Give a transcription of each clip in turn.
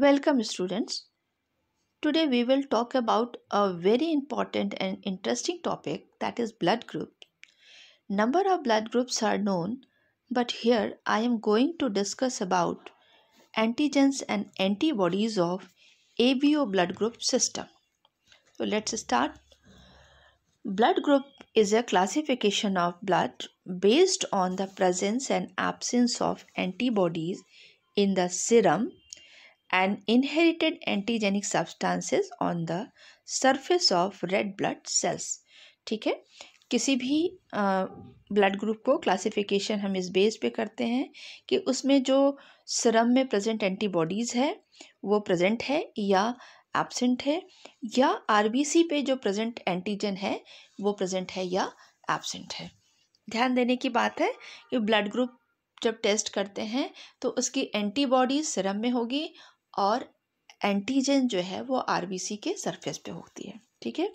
Welcome students. Today we will talk about a very important and interesting topic that is blood group. Number of blood groups are known but here I am going to discuss about antigens and antibodies of ABO blood group system. So let's start. Blood group is a classification of blood based on the presence and absence of antibodies in the serum and inherited antigenic substances on the surface of red blood cells ठीक है किसी भी blood group को classification हम इस base पे करते हैं कि उसमें जो सिरम में प्रेजेंट एंटीबॉडीज़ है वो प्रेजेंट है या एब्सेंट है या आरबीसी पे जो प्रेजेंट एंटीजन है वो प्रेजेंट है या एब्सेंट है ध्यान देने की बात है कि ब्लड ग्रुप जब टेस्ट करते हैं तो उसकी एंटीबॉडी सिरम में होगी और एंटीजन जो है वो आर के सरफेस पे होती है ठीक है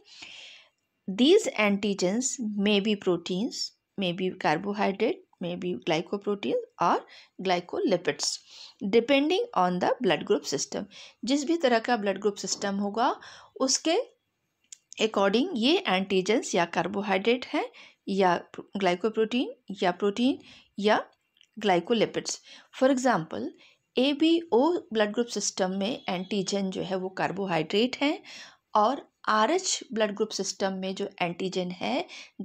these antigens maybe proteins maybe carbohydrate maybe glycoprotein और glycolipids depending on the blood group system जिस भी तरह का ब्लड ग्रुप सिस्टम होगा उसके अकॉर्डिंग ये एंटीजेंस या कार्बोहाइड्रेट हैं या ग्लाइकोप्रोटीन या प्रोटीन या glycolipids for example A B O blood group system में एंटीजन जो है वो कार्बोहाइड्रेट हैं और R H blood group system में जो एंटीजन है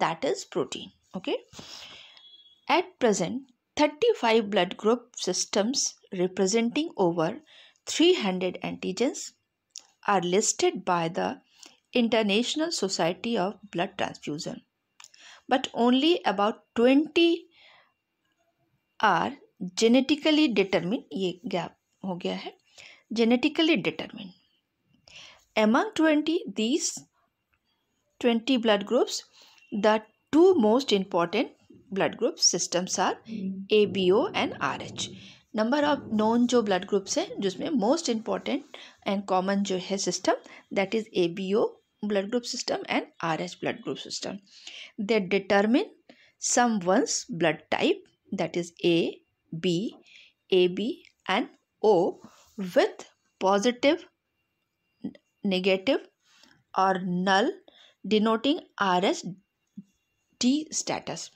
that is protein okay at present thirty five blood group systems representing over three hundred antigens are listed by the International Society of Blood Transfusion but only about twenty are genetically determine ये gap हो गया है genetically determine twenty blood groups the two most important blood group systems are A B O and R H number of known जो blood groups हैं जिसमें most important and common जो है system that is A B O blood group system and R H blood group system they determine some one's blood type that is A B, AB and O with positive, negative or null denoting RS D status.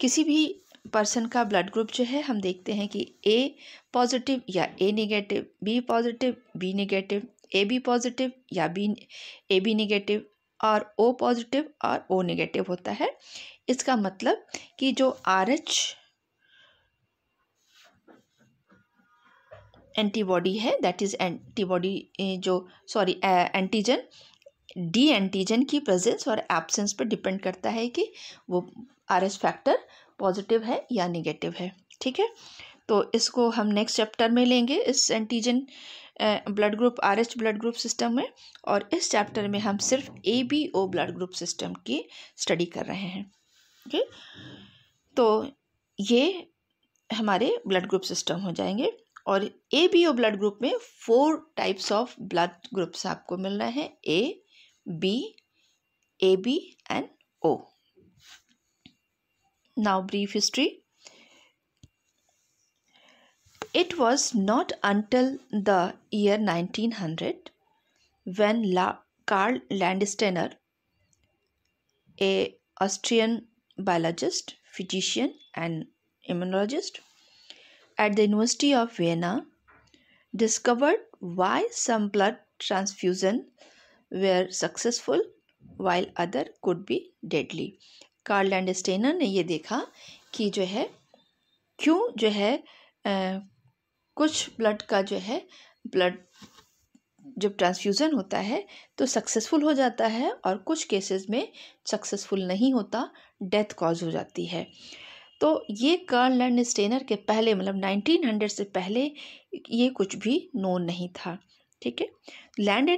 किसी भी person का blood group जो है हम देखते हैं कि A positive या A negative B positive B negative A B positive या बी ए बी नेगेटिव और ओ पॉजिटिव और ओ नेगेटिव होता है इसका मतलब कि जो आर एच एंटीबॉडी है दैट इज़ एंटीबॉडी जो सॉरी एंटीजन डी एंटीजन की प्रेजेंस और एब्सेंस पर डिपेंड करता है कि वो आर एस फैक्टर पॉजिटिव है या नेगेटिव है ठीक है तो इसको हम नेक्स्ट चैप्टर में लेंगे इस antigen blood group R H blood group system में और इस चैप्टर में हम सिर्फ A B O blood group system की स्टडी कर रहे हैं ठीक तो ये हमारे ब्लड ग्रुप सिस्टम हो जाएंगे और A B O blood group में four types of blood groups आपको मिल रहे हैं A B A B and O now brief history it was not until the year nineteen hundred when ला Karl Landsteiner a Austrian biologist physician and immunologist at the University of Vienna discovered why some blood transfusion were successful while other could be deadly Karl Landsteiner ने ये देखा कि जो है क्यों जो है आ, कुछ ब्लड का जो है ब्लड जब ट्रांसफ्यूज़न होता है तो सक्सेसफुल हो जाता है और कुछ केसेस में सक्सेसफुल नहीं होता डेथ कॉज हो जाती है तो ये कार्ल लैंड स्टेनर के पहले मतलब 1900 से पहले ये कुछ भी नोन नहीं था ठीक है land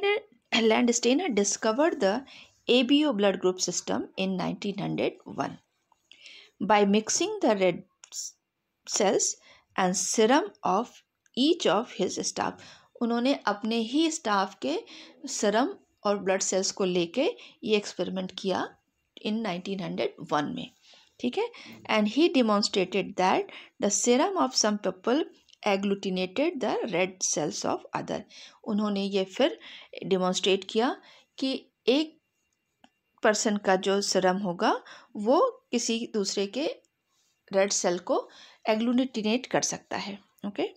Landsteiner discovered the A B O blood group system in 1901 by mixing the red cells and serum of each of his staff उन्होंने अपने ही स्टाफ के सिरम और ब्लड सेल्स को लेके ये एक्सपेरिमेंट किया इन 1901 में ठीक है and he demonstrated that the serum of some people agglutinated the red cells of other उन्होंने ये फिर डिमॉन्स्ट्रेट किया कि एक पर्सन का जो सिरम होगा वो किसी दूसरे के रेड सेल को एग्लूटिनेट कर सकता है okay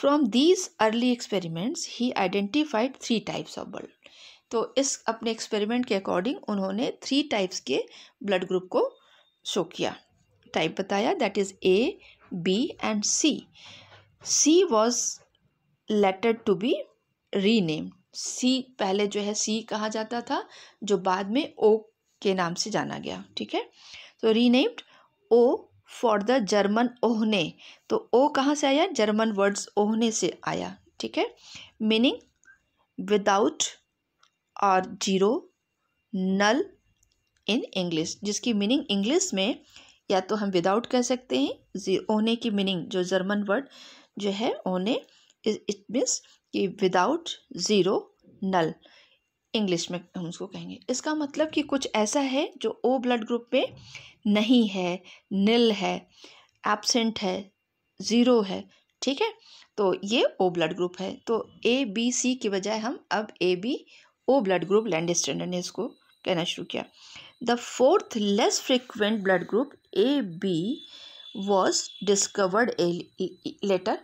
from these early experiments he identified three types of blood तो इस अपने एक्सपेरिमेंट के अकॉर्डिंग उन्होंने थ्री टाइप्स के ब्लड ग्रुप को शो किया टाइप बताया that is A B and C C was later to be rename C पहले जो है सी कहा जाता था जो बाद में ओ के नाम से जाना गया ठीक है तो renamed O for the German ohne तो ओ कहाँ से आया जर्मन वर्ड्स ओहने से आया ठीक है मीनिंग विदाउट और जीरो नल इन इंग्लिश जिसकी मीनिंग इंग्लिश में या तो हम विदाउट कह सकते हैं ओने की मीनिंग जो जर्मन वर्ड जो है ओने इट मीन्स कि विदाउट ज़ीरो नल इंग्लिश में हम उसको कहेंगे इसका मतलब कि कुछ ऐसा है जो ओ ब्लड ग्रुप में नहीं है नील है एबसेंट है ज़ीरो है ठीक है तो ये ओ ब्लड ग्रुप है तो ए बी सी के बजाय हम अब A B O blood group Landsteiner ने इसको कहना शुरू किया The fourth less frequent blood group AB was discovered a later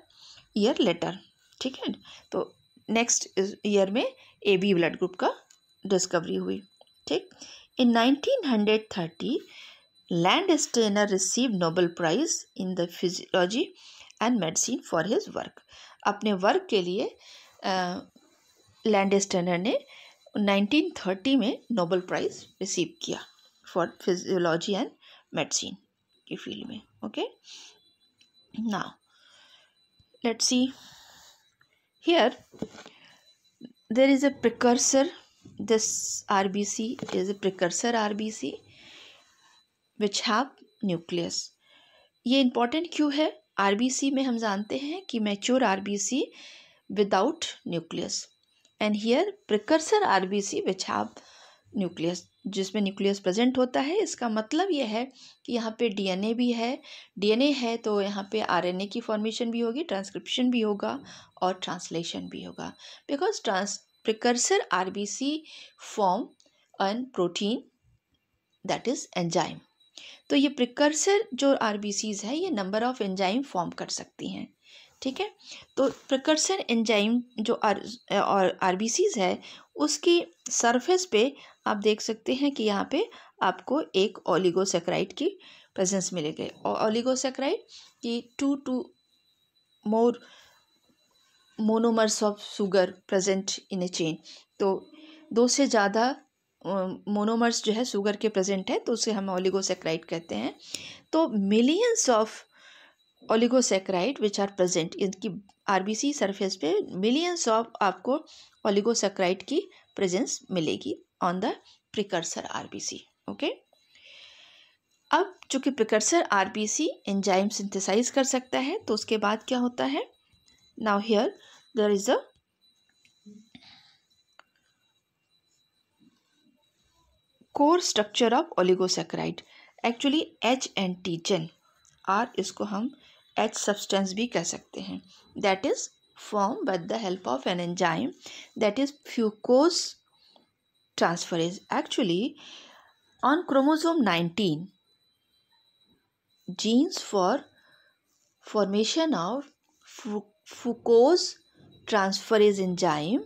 year later ठीक है तो नेक्स्ट ईयर में ए बी ब्लड ग्रुप का डिस्कवरी हुई ठीक in thirty Landsteiner receive Nobel prize in the physiology and medicine for his work अपने work के लिए लैंड स्टेनर ने 1930 में नोबल प्राइज़ रिसीव किया फॉर फिजियोलॉजी एंड मेडिसिन की फील्ड में okay now let's see here precursor this R B C this is is precursor precursor B C have nucleus ये important क्यों है आर बी सी में हम जानते हैं कि mature R B C without nucleus and here precursor B which have nucleus जिसमें nucleus present होता है इसका मतलब यह है कि यहाँ पे डीएनए भी है डीएनए है तो यहाँ पे आरएनए की फॉर्मेशन भी होगी ट्रांसक्रिप्शन भी होगा और ट्रांसलेशन भी होगा because trans precursor C form an protein that is enzyme तो ये प्रिकर्सर जो आर बी सीज है ये नंबर ऑफ एंजाइम फॉर्म कर सकती हैं ठीक है तो प्रकर्सन एंजाइम जो आर आर बी है उसकी सरफेस पे आप देख सकते हैं कि यहाँ पे आपको एक ओलिगोसेक्राइड की प्रेजेंस मिलेगी ओलिगोसेक्राइड की two two more monomers of sugar present in a chain तो दो से ज़्यादा मोनोमर्स जो है शुगर के प्रेजेंट है तो उसे हम ओलिगोसेक्राइड कहते हैं तो millions of oligosaccharide which are present इनकी आरबीसी सरफेस पे मिलियंस ऑफ आपको ओलिगोसेक्राइड की प्रेजेंस मिलेगी on the precursor RBC okay अब चूंकि प्रिकर्सर आरबीसी एंजाइम सिंथेसाइज कर सकता है तो उसके बाद क्या होता है now here there is a core structure of oligosaccharide actually H antigen R इसको हम एच सब्सटेंस भी कह सकते हैं that is form by the help of an enzyme that is fucose transfer is actually on chromosome nineteen genes for formation of fucose transfer is enzyme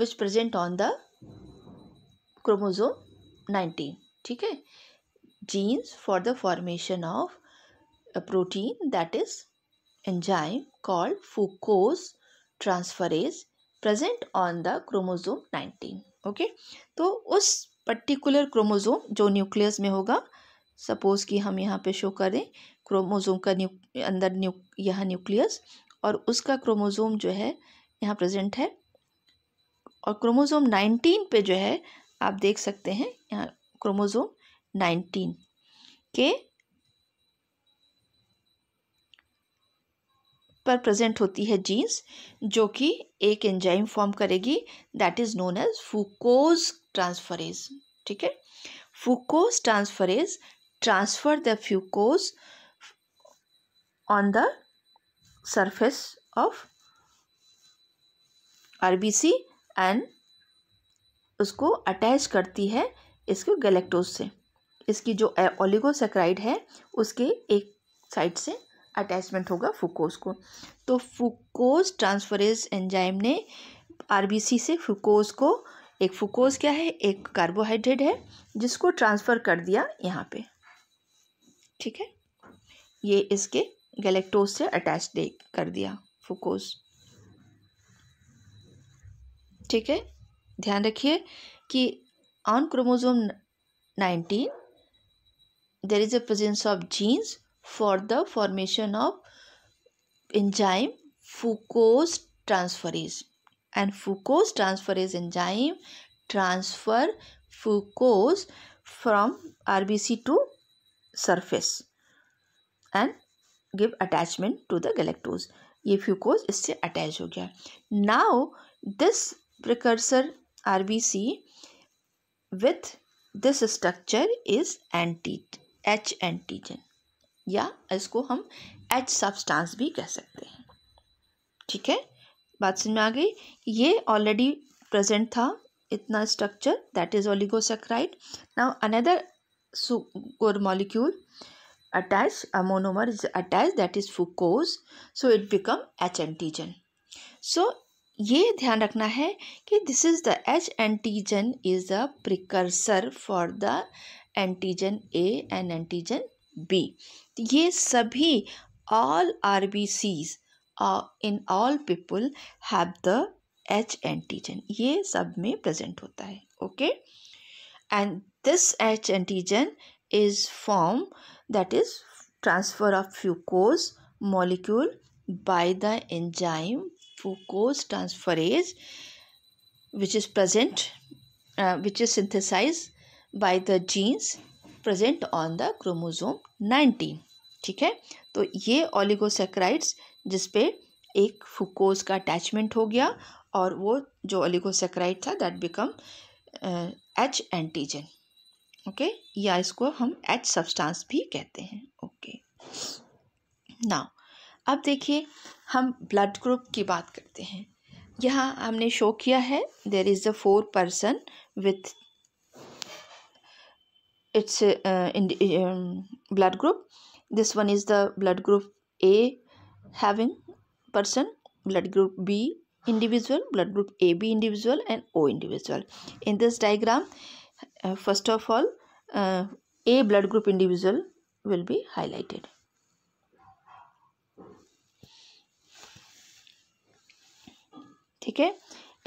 which present on the chromosome nineteen ठीक है genes for the formation of a protein that is enzyme called fucose transferase present on the chromosome 19 okay okay? तो उस particular chromosome जो nucleus में होगा suppose कि हम यहाँ पे शो करें क्रोमोजोम का न्यू अंदर न्यू यह न्यूक्लियस और उसका क्रोमोजोम जो है यहाँ प्रेजेंट है और क्रोमोजोम नाइनटीन पे जो है आप देख सकते हैं यहाँ क्रोमोजोम नाइनटीन के पर प्रेजेंट होती है जीन्स जो कि एक एंजाइम फॉर्म करेगी that is known as fucose transferase ठीक है fucose transferase transfer the fucose on the surface of RBC and उसको अटैच करती है इसको गैलेक्टोज से इसकी जो ओलिगोसेक्राइड है उसके एक साइड से अटैचमेंट होगा फुकोस को तो फुकोस ट्रांसफरेज एंजाइम ने आरबीसी से फुकोस को एक फुकोस क्या है एक कार्बोहाइड्रेट है जिसको ट्रांसफ़र कर दिया यहाँ पे ठीक है ये इसके गैलेक्टोज से अटैच दे कर दिया फुकोस ठीक है ध्यान रखिए कि on chromosome nineteen there is a presence of genes for the formation of enzyme fucose transferase and fucose transferase enzyme transfer fucose from RBC to surface and give attachment to the galactose. ये fucose इससे attach हो गया now this precursor R B C with this structure is anti H antigen या इसको हम H substance भी कह सकते हैं ठीक है बात समझ में आ गई ये ऑलरेडी प्रेजेंट था इतना structure that is oligosaccharide now another sugar molecule attach a monomer is attach that is is so it become H antigen so ये ध्यान रखना है कि this is the H antigen is the precursor for the antigen A and antigen B तो ये सभी all R B Cs in all people have the H antigen ये सब में प्रेजेंट होता है okay and this H antigen is form that is transfer of fucose molecule by the enzyme fucose transferase which is present which is synthesize by the genes present on the chromosome 19 ठीक है तो ये oligosaccharides जिसपे एक फुकोज का attachment हो गया और वो जो ओलिगोसेक्राइड था that become H antigen okay या इसको हम एच सब्सटेंस भी कहते हैं ओके नाउ अब देखिए हम ब्लड ग्रुप की बात करते हैं यहाँ हमने शो किया है there is a four person with it's uh, in the, um, blood group this one is the blood group a having person blood group b individual blood group ab individual and o individual in this diagram uh, first of all uh, a blood group individual will be highlighted ठीक है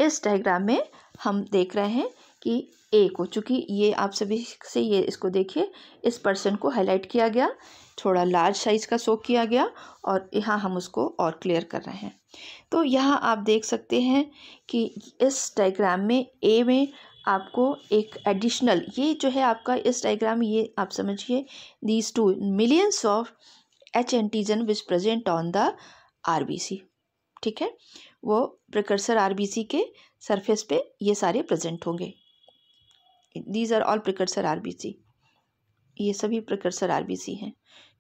इस diagram में हम देख रहे हैं कि ए को चूँकि ये आप सभी से ये इसको देखिए इस पर्सन को हाईलाइट किया गया थोड़ा लार्ज साइज़ का शो किया गया और यहाँ हम उसको और क्लियर कर रहे हैं तो यहाँ आप देख सकते हैं कि इस डायग्राम में ए में आपको एक एडिशनल ये जो है आपका इस डायग्राम ये आप समझिए these two millions of H antigen which present on the R ठीक है वो प्रकर्सर आर के सरफेस पे ये सारे प्रेजेंट होंगे these are all precursor C ये सभी प्रिकर्सर सी हैं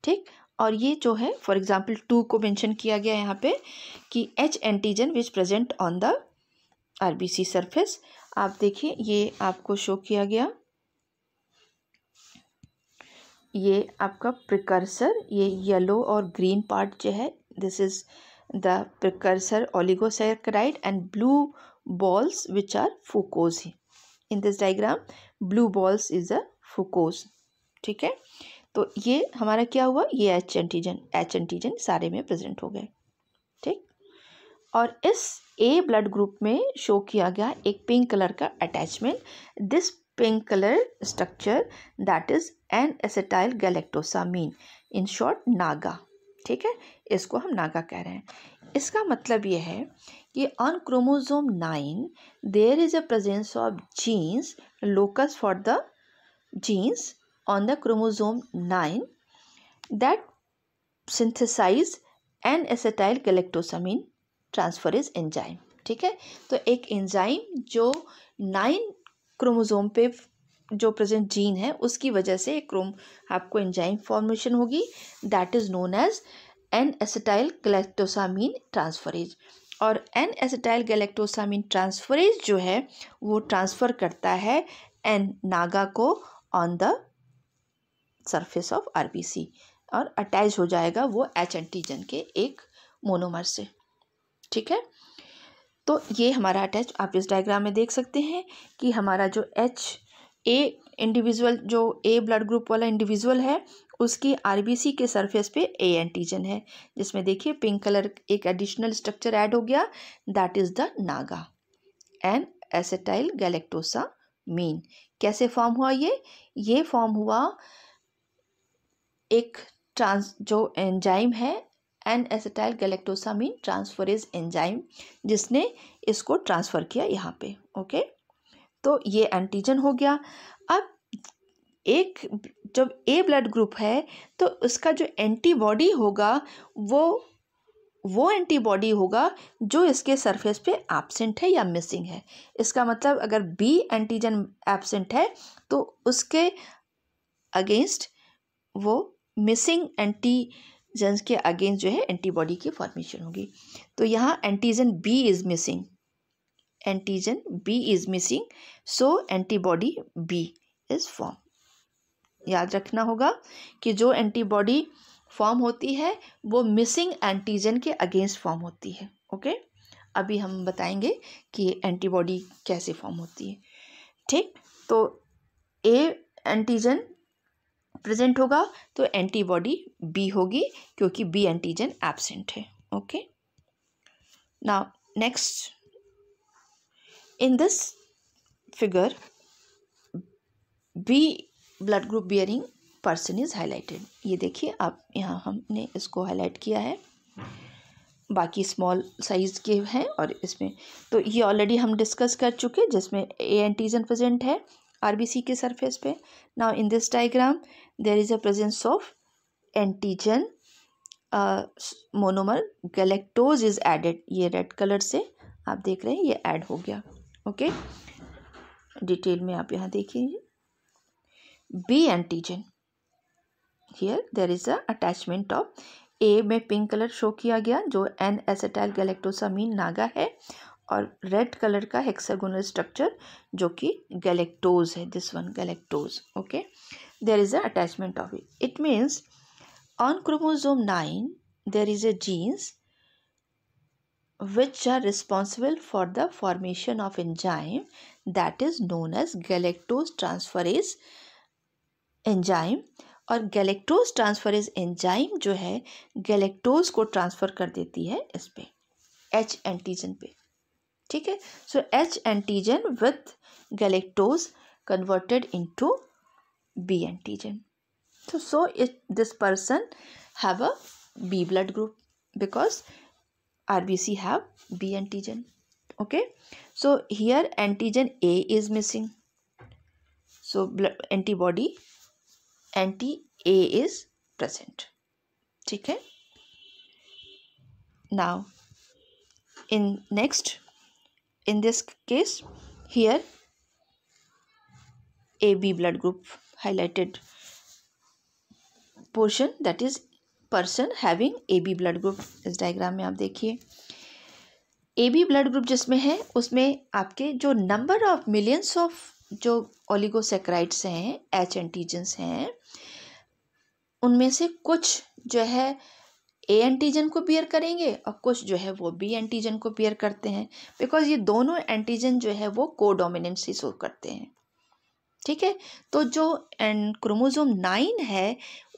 ठीक और ये जो है फॉर एग्जाम्पल टू को मेंशन किया गया यहाँ पे कि H antigen which present on the C surface आप देखिए ये आपको शो किया गया ये आपका प्रिकर्सर ये येलो और ग्रीन पार्ट जो है this is the precursor oligosaccharide and blue balls which are fucose in this diagram blue balls is a fucose ठीक है तो ये हमारा क्या हुआ ये एच एंटीजन एच एंटीजन सारे में प्रेजेंट हो गए ठीक और इस ए ब्लड ग्रुप में शो किया गया एक पिंक कलर का attachment this pink colour structure that is N acetyl galactosamine in short NAGA ठीक है इसको हम नागा कह रहे हैं इसका मतलब ये है कि on chromosome nine there is a presence of genes locus for the genes on the chromosome nine that synthesize N acetyl galactosamine transferase enzyme ठीक है तो एक एंजाइम जो नाइन क्रोमोजोम पे जो प्रेजेंट जीन है उसकी वजह से एक क्रोम आपको एंजाइम फॉर्मेशन होगी that is known as N acetyl galactosamine transferase और एन एसिटाइल गैलेक्टोसामिन ट्रांसफरेज जो है वो ट्रांसफ़र करता है एन नागा को on the surface of RBC और अटैच हो जाएगा वो एच एंटीजन के एक मोनोमर से ठीक है तो ये हमारा अटैच आप इस डायग्राम में देख सकते हैं कि हमारा जो एच ए इंडिविजुअल जो ए ब्लड ग्रुप वाला इंडिविजुअल है उसकी आर के सरफेस पे ए एंटीजन है जिसमें देखिए पिंक कलर एक एडिशनल स्ट्रक्चर ऐड हो गया that is the NAGA N acetyl galactosamine कैसे फॉर्म हुआ ये ये फॉर्म हुआ एक ट्रांस जो एंजाइम है N acetyl galactosamine transferase enzyme जिसने इसको ट्रांसफ़र किया यहाँ पे ओके तो ये एंटीजन हो गया अब एक जब ए ब्लड ग्रुप है तो उसका जो एंटीबॉडी होगा वो वो एंटीबॉडी होगा जो इसके सरफेस पे एबसेंट है या मिसिंग है इसका मतलब अगर बी एंटीजन एबसेंट है तो उसके अगेंस्ट वो मिसिंग एंटीजन्स के अगेंस्ट जो है एंटीबॉडी की फॉर्मेशन होगी तो यहाँ antigen B is missing antigen B is missing so antibody B is form याद रखना होगा कि जो एंटीबॉडी फॉर्म होती है वो मिसिंग एंटीजन के अगेंस्ट फॉर्म होती है ओके अभी हम बताएंगे कि एंटीबॉडी कैसे फॉर्म होती है ठीक तो ए एंटीजन प्रेजेंट होगा तो एंटीबॉडी बी होगी क्योंकि बी एंटीजन एब्सेंट है ओके ना next in this figure B blood group bearing person is highlighted ये देखिए आप यहाँ हमने इसको हाईलाइट किया है बाकी स्मॉल साइज़ के हैं और इसमें तो ये ऑलरेडी हम डिस्कस कर चुके जिसमें ए एंटीजन प्रेजेंट है आरबीसी के सरफेस पे now in this diagram there is a presence of antigen monomer galactose is added ये रेड कलर से आप देख रहे हैं ये ऐड हो गया ओके okay? डिटेल में आप यहाँ देखिए B antigen. Here there is a attachment of A में pink color show किया गया जो N acetyl galactosamine naga है और red color का hexagonal structure जो कि galactose है this one galactose. Okay. There is a attachment of it. It means on chromosome nine there is a genes which are responsible for the formation of enzyme that is known as galactose transferase enzyme और galactose is enzyme जो है galactose को transfer कर देती है इस पर H antigen पे ठीक है so H antigen with galactose converted into B antigen तो so it this person have a B blood group because she have B antigen okay so here antigen A is missing so blood antibody anti A is present ठीक है now in next in this case here A B blood group highlighted portion that is person having A B blood group इस diagram में आप देखिए ए B blood group जिसमें है उसमें आपके जो नंबर ऑफ मिलियंस ऑफ जो ओलिगोसेक्राइड्स हैं एच एंटीजन्स हैं उनमें से कुछ जो है ए एंटीजन को बियर करेंगे और कुछ जो है वो बी एंटीजन को बियर करते हैं बिकॉज ये दोनों एंटीजन जो है वो को डोमिनेंसी शो करते हैं ठीक है तो जो क्रोमोजोम नाइन है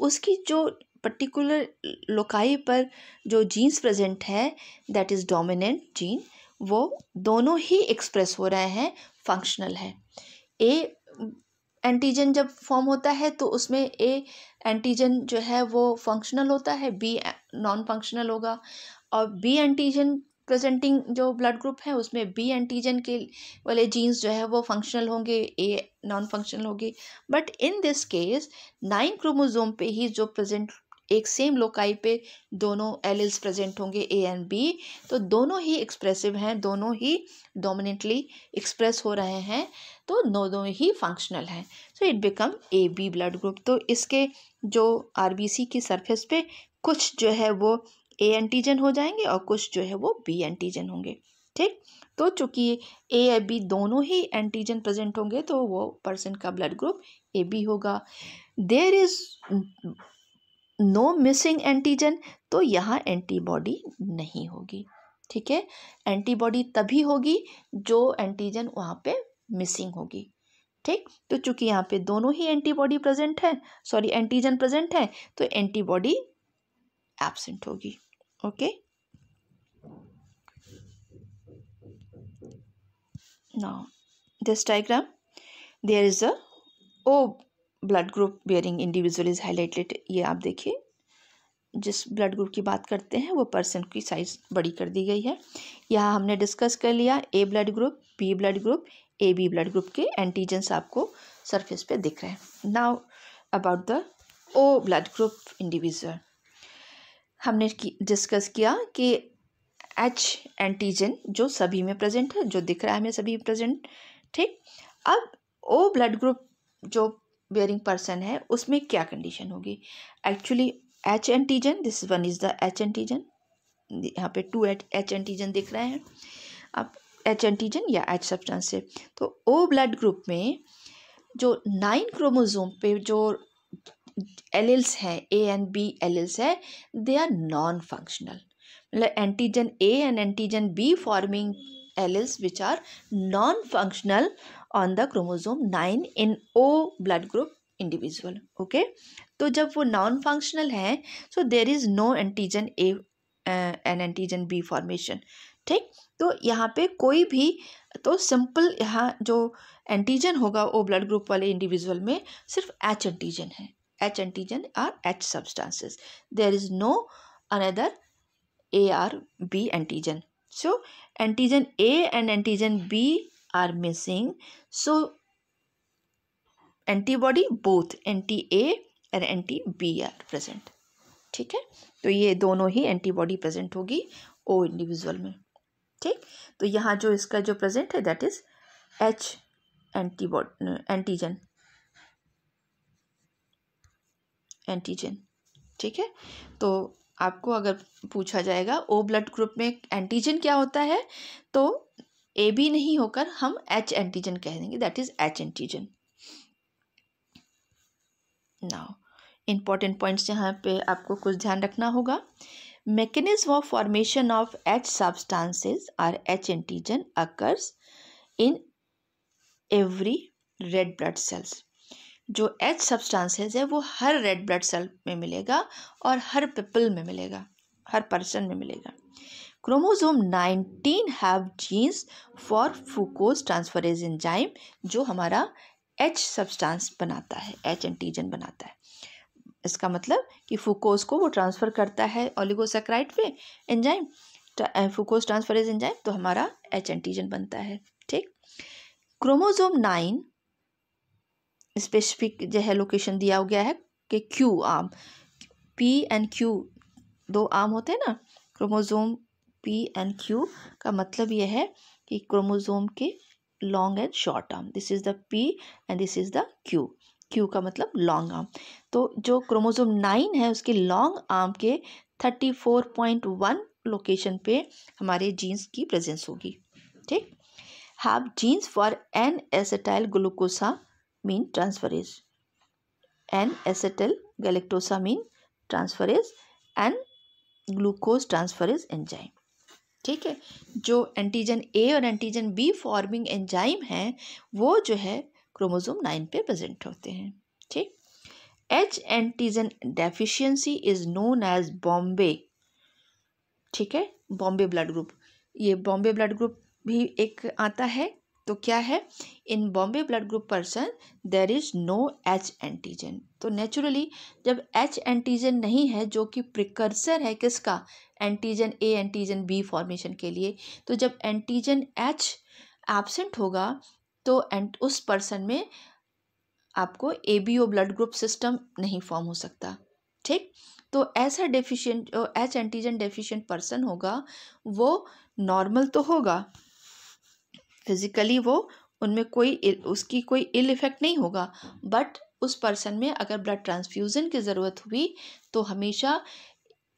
उसकी जो पर्टिकुलर लोकाई पर जो जीन्स प्रेजेंट है दैट इज़ डोमिनेंट जीन वो दोनों ही एक्सप्रेस हो रहे हैं फंक्शनल है ए एंटीजन जब फॉर्म होता है तो उसमें ए एंटीजन जो है वो फंक्शनल होता है बी नॉन फंक्शनल होगा और बी एंटीजन प्रेजेंटिंग जो ब्लड ग्रुप है उसमें बी एंटीजन के वाले जीन्स जो है वो फंक्शनल होंगे ए नॉन फंक्शनल होगी but in this case nine chromosome पे ही जो प्रेजेंट एक सेम लोकाई पे दोनों एलिल्स प्रेजेंट होंगे ए एंड बी तो दोनों ही एक्सप्रेसिव हैं दोनों ही डोमिनेंटली एक्सप्रेस हो रहे हैं तो दोनों ही फंक्शनल हैं so it become A B blood group तो इसके जो सी की सरफेस पे कुछ जो है वो ए एंटीजन हो जाएंगे और कुछ जो है वो बी एंटीजन होंगे ठीक तो चूंकि ए ए बी दोनों ही एंटीजन प्रेजेंट होंगे तो वो पर्सन का ब्लड ग्रुप ए बी होगा there is no missing antigen तो यहाँ एंटीबॉडी नहीं होगी ठीक है एंटीबॉडी तभी होगी जो एंटीजन वहाँ पे मिसिंग होगी ठीक तो चूंकि यहाँ पे दोनों ही एंटीबॉडी प्रेजेंट है सॉरी एंटीजन प्रेजेंट है तो एंटीबॉडी एब्सेंट होगी okay now this diagram there is a O blood group bearing individual is highlighted ये आप देखिए जिस ब्लड ग्रुप की बात करते हैं वो पर्सन की साइज बड़ी कर दी गई है यहाँ हमने डिस्कस कर लिया A blood group B blood group A B blood group के एंटीजेंस आपको सरफेस पे दिख रहे हैं now about the O blood group individual हमने डिस्कस किया कि एच एंटीजन जो सभी में प्रेजेंट है जो दिख रहा है हमें सभी प्रेजेंट ठीक अब ओ ब्लड ग्रुप जो बेयरिंग पर्सन है उसमें क्या कंडीशन होगी actually H antigen this one is the H antigen यहाँ पे टू एच एच एंटीजन दिख रहे हैं अब एच एंटीजन या एच सब्सटेंस से तो ओ ब्लड ग्रुप में जो नाइन क्रोमोजोम पे जो एलिल्स हैं ए एंड बी एलिल्स हैं दे आर नॉन फंक्शनल मतलब antigen A and antigen B forming alleles which are non functional on the chromosome nine in O blood group individual okay तो जब वो non functional हैं so there is no antigen A and antigen B formation ठीक तो यहाँ पे कोई भी तो सिंपल यहाँ जो एंटीजन होगा वो ब्लड ग्रुप वाले इंडिविजुअल में सिर्फ एच एंटीजन है H antigen or H substances there is no another A or B antigen so antigen A and antigen B are missing so antibody both anti A and anti B are present ठीक है तो ये दोनों ही antibody present होगी ओ individual में ठीक तो यहाँ जो इसका जो प्रेजेंट है that is H antibody antigen antigen ठीक है तो आपको अगर पूछा जाएगा ओ ब्लड ग्रुप में एंटीजन क्या होता है तो ए बी नहीं होकर हम एच एंटीजन कह देंगे that is H antigen now important points यहाँ पे आपको कुछ ध्यान रखना होगा mechanism of formation of H substances or H antigen occurs in every red blood cells जो एच सब्सटांसेस है वो हर रेड ब्लड सेल में मिलेगा और हर पीपल में मिलेगा हर पर्सन में मिलेगा chromosome 19 have genes for fucose transferase enzyme जो हमारा एच सब्सटेंस बनाता है एच एंटीजन बनाता है इसका मतलब कि फुकोस को वो ट्रांसफ़र करता है ऑलिगोसेक्राइट पे एंजाइम फुकोस इज एंजाइम तो हमारा एच एंटीजन बनता है ठीक क्रोमोजोम नाइन स्पेसिफिक जो है लोकेशन दिया हो गया है कि q arm p and q दो आर्म होते हैं ना क्रोमोजोम पी एंड क्यू का मतलब यह है कि क्रोमोजोम के long and short arm this is the p and this is the q q का मतलब लॉन्ग आर्म तो जो क्रोमोजोम नाइन है उसके लॉन्ग आर्म के thirty four point one location पे हमारे जीन्स की प्रेजेंस होगी ठीक have genes for N acetyl glucosamine transferase N acetyl galactosamine transferase and glucose transferase enzyme ठीक है जो एंटीजन ए और एंटीजन बी फॉर्मिंग एंजाइम हैं वो जो है क्रोमोजोम नाइन पे प्रेजेंट होते हैं ठीक H antigen deficiency is known as Bombay ठीक है बॉम्बे ब्लड ग्रुप ये बॉम्बे ब्लड ग्रुप भी एक आता है तो क्या है in Bombay blood group person there is no H antigen तो नेचुरली जब एच एंटीजन नहीं है जो कि प्रिकर्सर है किसका antigen A antigen B formation के लिए तो जब एंटीजन एच एबसेंट होगा तो एंड उस पर्सन में आपको A B O blood group system नहीं फॉर्म हो सकता ठीक तो ऐसा deficient H antigen deficient person होगा वो नॉर्मल तो होगा फिजिकली वो उनमें कोई उसकी कोई इल इफेक्ट नहीं होगा बट उस पर्सन में अगर ब्लड ट्रांसफ्यूज़न की ज़रूरत हुई तो हमेशा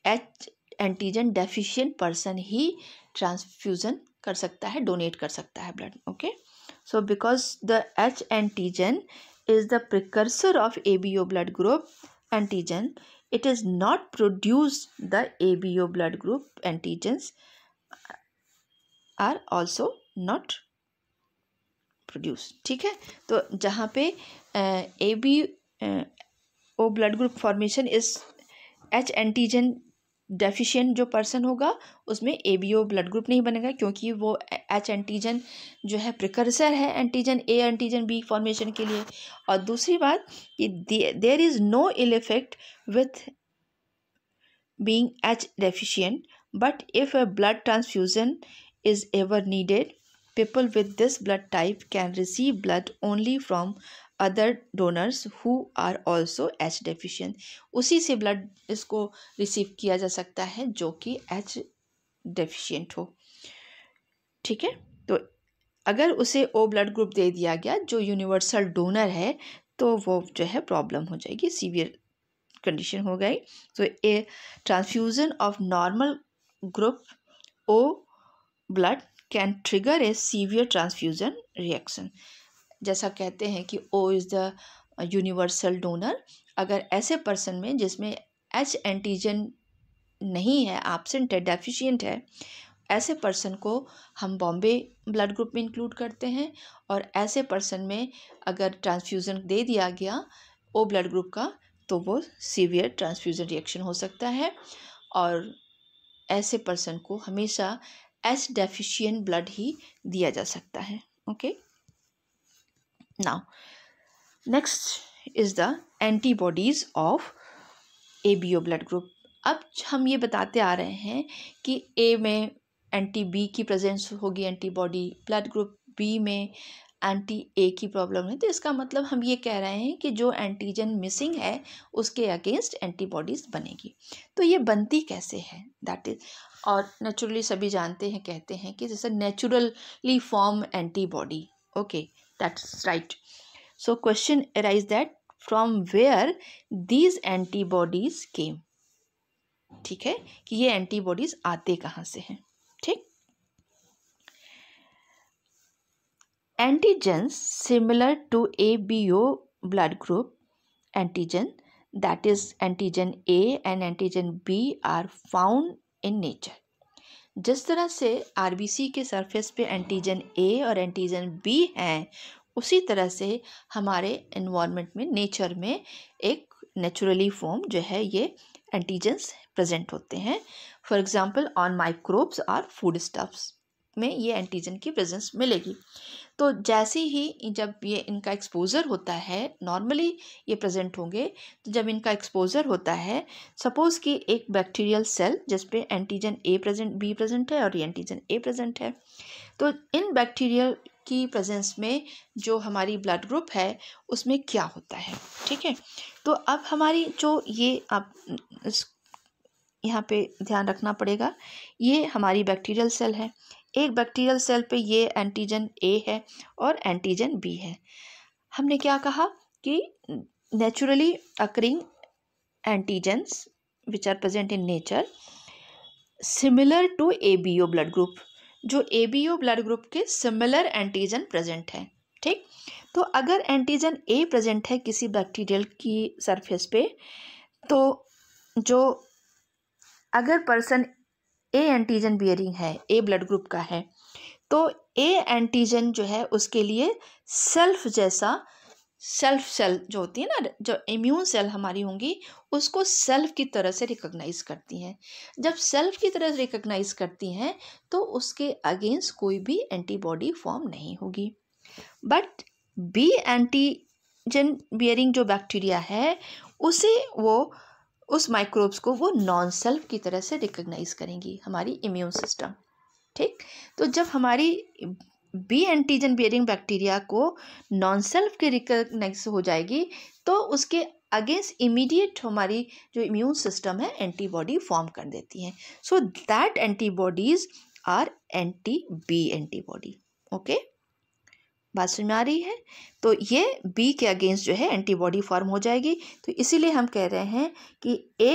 एच एंटीजन डेफिशिएंट पर्सन ही ट्रांसफ्यूज़न कर सकता है डोनेट कर सकता है blood okay okay? So because the H antigen is the precursor of ABO blood group antigen, it is not produced the ABO blood group antigens are also not produced theek hai to jahan pe A B O blood group formation is H antigen deficient जो person होगा उसमें A B O blood group नहीं बनेगा क्योंकि वो H antigen जो है precursor है antigen A antigen B formation के लिए और दूसरी बात कि there is no ill effect with being H deficient but if a blood transfusion is ever needed people with this blood type can receive blood only from other donors who are also H deficient उसी से blood इसको receive किया जा सकता है जो कि H deficient हो ठीक है तो अगर उसे ओ ब्लड ग्रुप दे दिया गया जो यूनिवर्सल डोनर है तो वो जो है प्रॉब्लम हो जाएगी सीवियर कंडीशन हो गई तो a transfusion of normal group O blood can trigger a severe transfusion reaction जैसा कहते हैं कि O is the universal donor अगर ऐसे पर्सन में जिसमें एच एंटीजन नहीं है एबसेंट है डेफिशियंट है ऐसे पर्सन को हम बॉम्बे ब्लड ग्रुप में इंक्लूड करते हैं और ऐसे पर्सन में अगर ट्रांसफ्यूज़न दे दिया गया ओ ब्लड ग्रुप का तो वो सीवियर ट्रांसफ्यूज़न रिएक्शन हो सकता है और ऐसे पर्सन को हमेशा एच डेफिशिएंट ब्लड ही दिया जा सकता है okay okay? now next is the antibodies of A B O blood group अब हम ये बताते आ रहे हैं कि ए में एंटी बी की प्रेजेंस होगी एंटीबॉडी ब्लड ग्रुप बी में एंटी ए की प्रॉब्लम है तो इसका मतलब हम ये कह रहे हैं कि जो एंटीजन मिसिंग है उसके अगेंस्ट एंटीबॉडीज़ बनेगी तो ये बनती कैसे है दैट इज़ और नेचुरली सभी जानते हैं कहते हैं कि जैसे naturally form antibody okay that's right so question arises that from where these antibodies came ठीक है कि ये एंटीबॉडीज आते कहां से हैं ठीक antigens similar to A B O blood group antigen that is antigen A and antigen B are found in nature जिस तरह से आर के सरफेस पे एंटीजन ए और एंटीजन बी हैं उसी तरह से हमारे इन्वामेंट में नेचर में एक नेचुरली फॉर्म जो है ये एंटीजेंस प्रेजेंट होते हैं फॉर एग्जांपल ऑन माइक्रोब्स और फूड स्टफ्स में ये एंटीजन की प्रेजेंस मिलेगी तो जैसे ही जब ये इनका एक्सपोज़र होता है नॉर्मली ये प्रेजेंट होंगे तो जब इनका एक्सपोज़र होता है सपोज़ कि एक बैक्टीरियल सेल जिसपे antigen A present B present है और ये एंटीजन ए प्रेजेंट है तो इन बैक्टीरियल की प्रेजेंस में जो हमारी ब्लड ग्रुप है उसमें क्या होता है ठीक है तो अब हमारी जो ये आप यहाँ पे ध्यान रखना पड़ेगा ये हमारी बैक्टीरियल सेल है एक बैक्टीरियल सेल पे ये एंटीजन ए है और एंटीजन बी है हमने क्या कहा कि naturally occurring antigens which are present in nature similar to A B O blood group जो A B O blood group के सिमिलर एंटीजन प्रेजेंट है ठीक तो अगर एंटीजन ए प्रेजेंट है किसी बैक्टीरियल की सरफेस पे तो जो अगर पर्सन ए एंटीजन बियरिंग है ए ब्लड ग्रुप का है तो ए एंटीजन जो है उसके लिए सेल्फ जैसा सेल्फ सेल जो होती है ना जो इम्यून सेल हमारी होंगी उसको सेल्फ की तरह से रिकॉग्नाइज करती हैं जब सेल्फ की तरह रिकॉग्नाइज करती हैं तो उसके अगेंस्ट कोई भी एंटीबॉडी फॉर्म नहीं होगी बट बी एंटीजन बियरिंग जो बैक्टीरिया है उसे वो उस माइक्रोब्स को वो नॉन सेल्फ की तरह से रिकग्नाइज करेंगी हमारी इम्यून सिस्टम ठीक तो जब हमारी बी एंटीजन बियरिंग बैक्टीरिया को नॉन सेल्फ के रिकग्नाइज हो जाएगी तो उसके अगेंस्ट इमीडिएट हमारी जो इम्यून सिस्टम है एंटीबॉडी फॉर्म कर देती हैं so that antibodies are anti B antibody okay बात समझ में आ रही है तो ये बी के अगेंस्ट जो है एंटीबॉडी फॉर्म हो जाएगी तो इसीलिए हम कह रहे हैं कि ए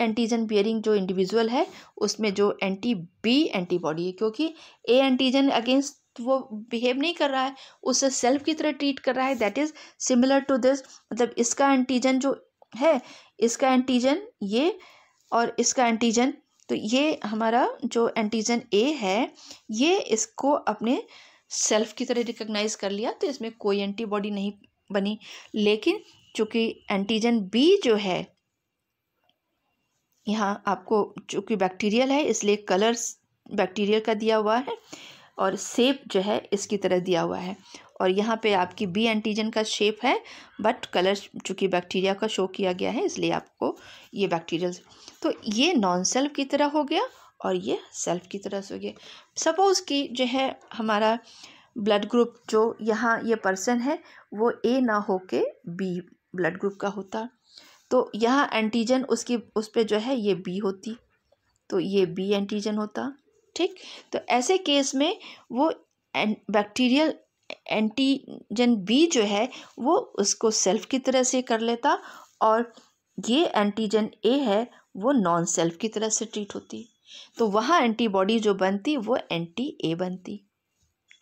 एंटीजन बियरिंग जो इंडिविजुअल है उसमें जो एंटी बी एंटीबॉडी है क्योंकि ए एंटीजन अगेंस्ट तो वो बिहेव नहीं कर रहा है उसे सेल्फ की तरह ट्रीट कर रहा है that is similar to this मतलब इसका एंटीजन जो है इसका एंटीजन ये और इसका एंटीजन तो ये हमारा जो एंटीजन ए है ये इसको अपने सेल्फ की तरह रिकग्नाइज कर लिया तो इसमें कोई एंटीबॉडी नहीं बनी लेकिन चूँकि एंटीजन बी जो है यहाँ आपको चूंकि बैक्टीरियल है इसलिए कलर्स बैक्टीरियल का दिया हुआ है और सेप जो है इसकी तरह दिया हुआ है और यहाँ पे आपकी बी एंटीजन का शेप है बट कलर चूँकि बैक्टीरिया का शो किया गया है इसलिए आपको ये बैक्टीरियल तो ये नॉन सेल्फ की तरह हो गया और ये सेल्फ की तरह से हो गया सपोज़ कि जो है हमारा ब्लड ग्रुप जो यहाँ ये पर्सन है वो ए ना हो के बी ब्लड ग्रुप का होता तो यहाँ एंटीजन उसकी उस पर जो है ये बी होती तो ये बी एंटीजन होता ठीक तो ऐसे केस में वो बैक्टीरियल एंटीजन बी जो है वो उसको सेल्फ की तरह से कर लेता और ये एंटीजन ए है वो नॉन सेल्फ की तरह से ट्रीट होती तो वहाँ एंटीबॉडी जो बनती वो एंटी ए बनती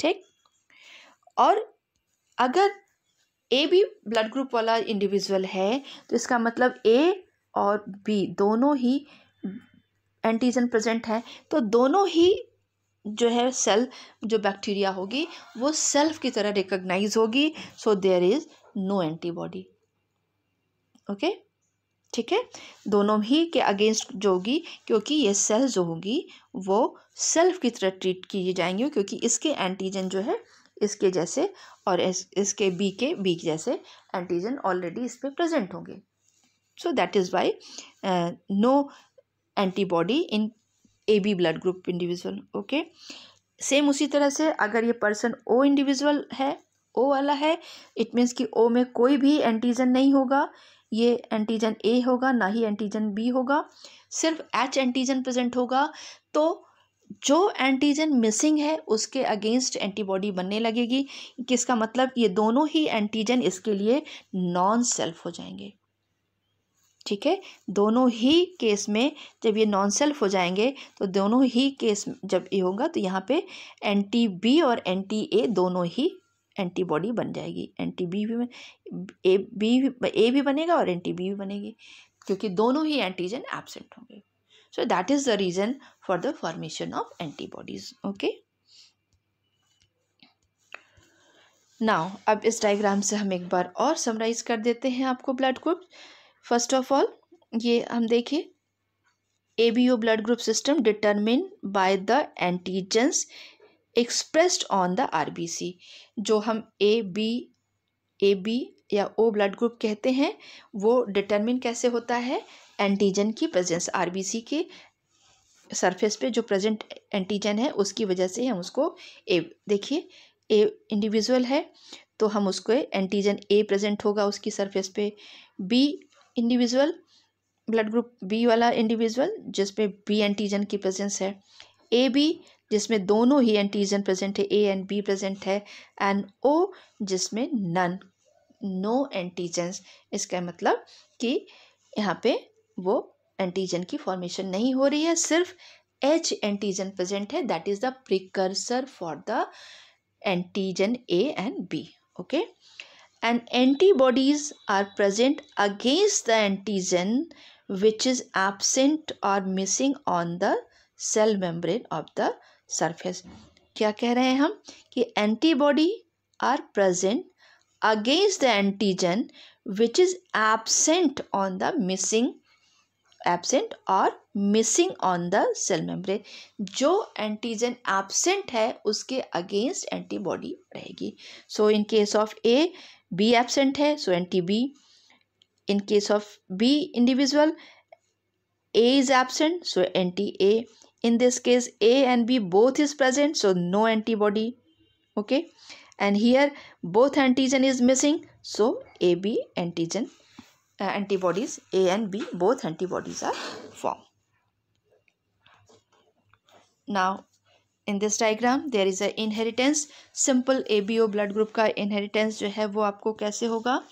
ठीक और अगर ए बी ब्लड ग्रुप वाला इंडिविजुअल है तो इसका मतलब ए और बी दोनों ही एंटीजन प्रेजेंट है तो दोनों ही जो है सेल जो बैक्टीरिया होगी वो सेल्फ की तरह रिकग्नाइज होगी so there is no antibody okay ठीक है दोनों ही के अगेंस्ट जो होगी क्योंकि ये सेल जो होगी वो सेल्फ की तरह ट्रीट की जाएंगी क्योंकि इसके एंटीजन जो है इसके जैसे और इस, इसके बी के बी जैसे एंटीजन ऑलरेडी इस पर प्रजेंट होंगे so that is why no antibody in A B blood group individual okay same उसी तरह से अगर ये पर्सन ओ इंडिविजुअल है ओ वाला है इट मीन्स कि ओ में कोई भी एंटीजन नहीं होगा ये एंटीजन ए होगा ना ही एंटीजन बी होगा सिर्फ एच एंटीजन प्रेजेंट होगा तो जो एंटीजन मिसिंग है उसके अगेंस्ट एंटीबॉडी बनने लगेगी किसका मतलब ये दोनों ही एंटीजन इसके लिए नॉन सेल्फ हो जाएंगे ठीक है दोनों ही केस में जब ये नॉन सेल्फ हो जाएंगे तो दोनों ही केस जब ये होगा तो यहाँ पे एंटी बी और एंटी ए दोनों ही एंटीबॉडी बन जाएगी एंटी बी भी ए बी ए भी बनेगा और एंटी बी भी बनेगी क्योंकि दोनों ही एंटीजन एबसेंट होंगे so that is the reason for the formation of antibodies okay now अब इस डायग्राम से हम एक बार और समराइज कर देते हैं आपको blood group first of all ये हम देखें A B O blood group system determine by the antigens expressed on the R जो हम ए बी ए बी या ओ ब्लड ग्रुप कहते हैं वो डिटर्मिन कैसे होता है एंटीजन की प्रेजेंस आर के सरफेस पे जो प्रेजेंट एंटीजन है उसकी वजह से हम उसको ए देखिए ए इंडिविजुअल है तो हम उसको एंटीजन ए प्रेजेंट होगा उसकी सरफेस पे B individual blood group B वाला इंडिविजुअल जिसपे बी एंटीजन की प्रेजेंस है ए बी जिसमें दोनों ही एंटीजन प्रेजेंट है ए एंड बी प्रेजेंट है एंड ओ जिसमें नन नो एंटीजेंस इसका मतलब कि यहाँ पे वो एंटीजन की फॉर्मेशन नहीं हो रही है सिर्फ एच एंटीजन प्रेजेंट है that is the precursor for the antigen A and B okay and antibodies are present against the antigen which is absent और missing on the cell membrane of the surface क्या कह रहे हैं हम कि antibody are present against the antigen which is absent on the missing absent और missing on the cell membrane जो antigen absent है उसके अगेंस्ट एंटीबॉडी रहेगी so in case of A B absent है so anti B in case of B individual A is absent so anti A in this case a and b both is present so no antibody okay and here both antigen is missing so ab antigen uh, antibodies a and b both antibodies are formed now in this diagram there is a inheritance simple abo blood group का inheritance जो है वो आपको कैसे होगा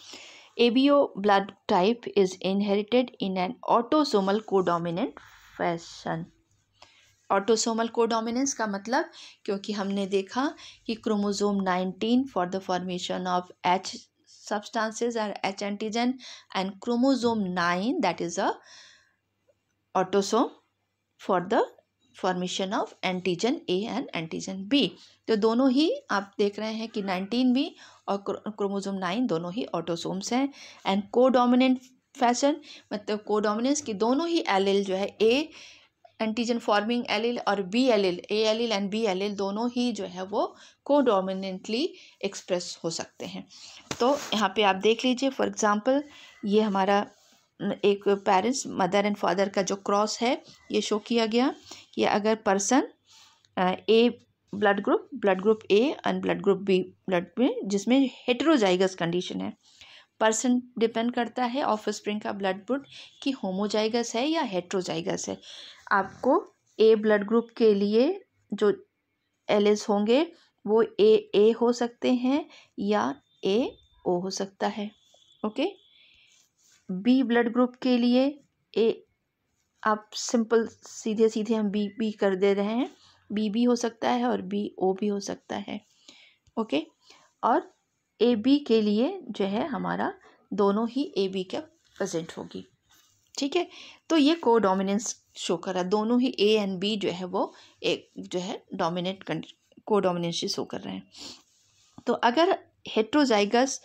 abo blood type is inherited in an autosomal codominant fashion autosomal codominance का मतलब क्योंकि हमने देखा कि chromosome 19 for the formation of H substances or H antigen and chromosome 9 that is autosome for the formation of antigen A and antigen B तो दोनों ही आप देख रहे हैं कि नाइनटीन भी और क्रोमोजोम नाइन दोनों ही ऑटोसोम्स हैं एंड कोडोमिनेंट फैशन मतलब कोडोमिनेंस की दोनों ही एल जो है ए एंटीजन फॉर्मिंग एलिल और B allele A allele and B allele दोनों ही जो है वो को डोमिनेंटली एक्सप्रेस हो सकते हैं तो यहाँ पे आप देख लीजिए फॉर एग्ज़ाम्पल ये हमारा एक पेरेंट्स मदर एंड फादर का जो क्रॉस है ये शो किया गया कि अगर person A blood group blood group A and blood group B blood में जिसमें हेट्रोजाइगस कंडीशन है पर्सन डिपेंड करता है ऑफ स्प्रिंग का ब्लड ग्रुप कि होमोजाइगस है या हेट्रोजाइगस है आपको ए ब्लड ग्रुप के लिए जो एल होंगे वो ए ए हो सकते हैं या ए ओ हो सकता है ओके बी ब्लड ग्रुप के लिए ए आप सिंपल सीधे सीधे हम बी बी कर दे रहे हैं बी बी हो सकता है और बी ओ भी हो सकता है ओके और ए बी के लिए जो है हमारा दोनों ही ए बी का प्रजेंट होगी ठीक है तो ये को डोमिनेंस शो कर रहा है दोनों ही ए एंड बी जो है वो एक जो है डोमिनेट को डोमिनेंसी शो कर रहे हैं तो अगर heterozygous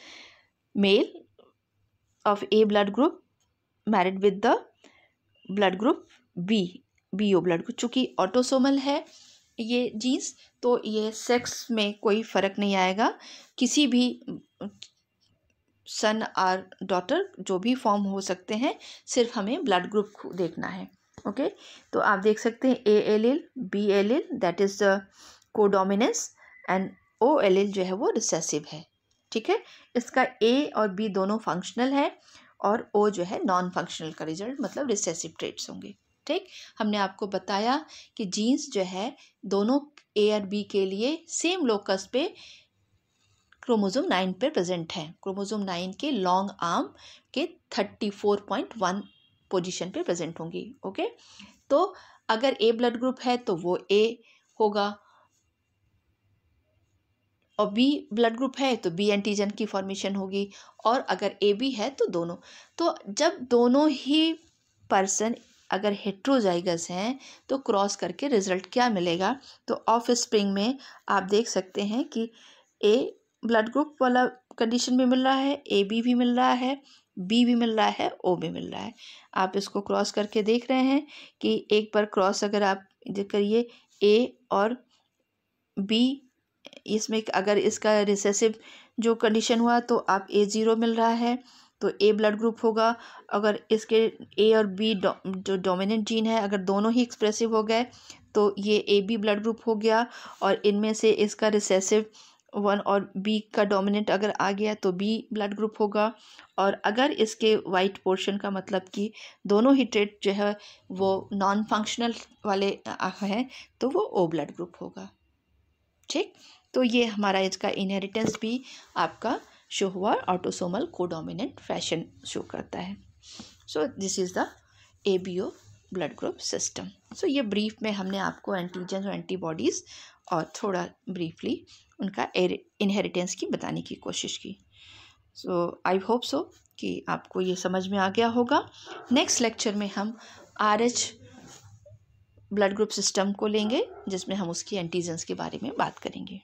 male of A blood group married with the blood group B B O blood group चूँकि ऑटोसोमल है ये जीन्स तो ये सेक्स में कोई फ़र्क नहीं आएगा किसी भी सन और डॉटर जो भी फॉर्म हो सकते हैं सिर्फ हमें ब्लड ग्रुप देखना है ओके तो आप देख सकते हैं A L L B L L that is the codominance and O L L जो है वो रिसेसिव है ठीक है इसका ए और बी दोनों फंक्शनल है और ओ जो है नॉन फंक्शनल का रिजल्ट मतलब रिसेसिव ट्रेट्स होंगे ठीक हमने आपको बताया कि जीन्स जो है दोनों ए और बी के लिए सेम लोकस पे क्रोमोज़ोम नाइन पर प्रेजेंट है क्रोमोज़ोम नाइन के लॉन्ग आर्म के thirty four point one position पे प्रेजेंट होंगी ओके तो अगर ए ब्लड ग्रुप है तो वो ए होगा और बी ब्लड ग्रुप है तो बी एंटीजन की फॉर्मेशन होगी और अगर ए बी है तो दोनों तो जब दोनों ही पर्सन अगर हेट्रोजाइगस हैं तो क्रॉस करके रिजल्ट क्या मिलेगा तो ऑफ स्प्रिंग में आप देख सकते हैं कि ए ब्लड ग्रुप वाला कंडीशन भी मिल रहा है ए बी भी मिल रहा है बी भी मिल रहा है ओ भी मिल रहा है आप इसको क्रॉस करके देख रहे हैं कि एक बार क्रॉस अगर आप करिए ए और बी इसमें अगर इसका रिसेसिव जो कंडीशन हुआ तो आप ए ज़ीरो मिल रहा है तो ए ब्लड ग्रुप होगा अगर इसके ए और बी डो, जो डोमिनेंट जीन है अगर दोनों ही एक्सप्रेसिव हो गए तो ये ए बी ब्लड ग्रुप हो गया और इनमें से इसका रिसेसिव वन और बी का डोमिनेंट अगर आ गया तो बी ब्लड ग्रुप होगा और अगर इसके वाइट पोर्शन का मतलब कि दोनों ही ट्रेड जो है वो नॉन फंक्शनल वाले हैं तो वो ओ ब्लड ग्रुप होगा ठीक तो ये हमारा इसका इनहेरिटेंस भी आपका शो हुआ ऑटोसोमल कोडोमिनेंट फैशन शो करता है so this is the A B O blood group system so ये ब्रीफ में हमने आपको एंटीजन और एंटीबॉडीज़ और थोड़ा ब्रीफली उनका इनहेरिटेंस की बताने की कोशिश की सो आई होप सो कि आपको ये समझ में आ गया होगा नेक्स्ट लेक्चर में हम R H blood group system को लेंगे जिसमें हम उसकी एंटीजेंस के बारे में बात करेंगे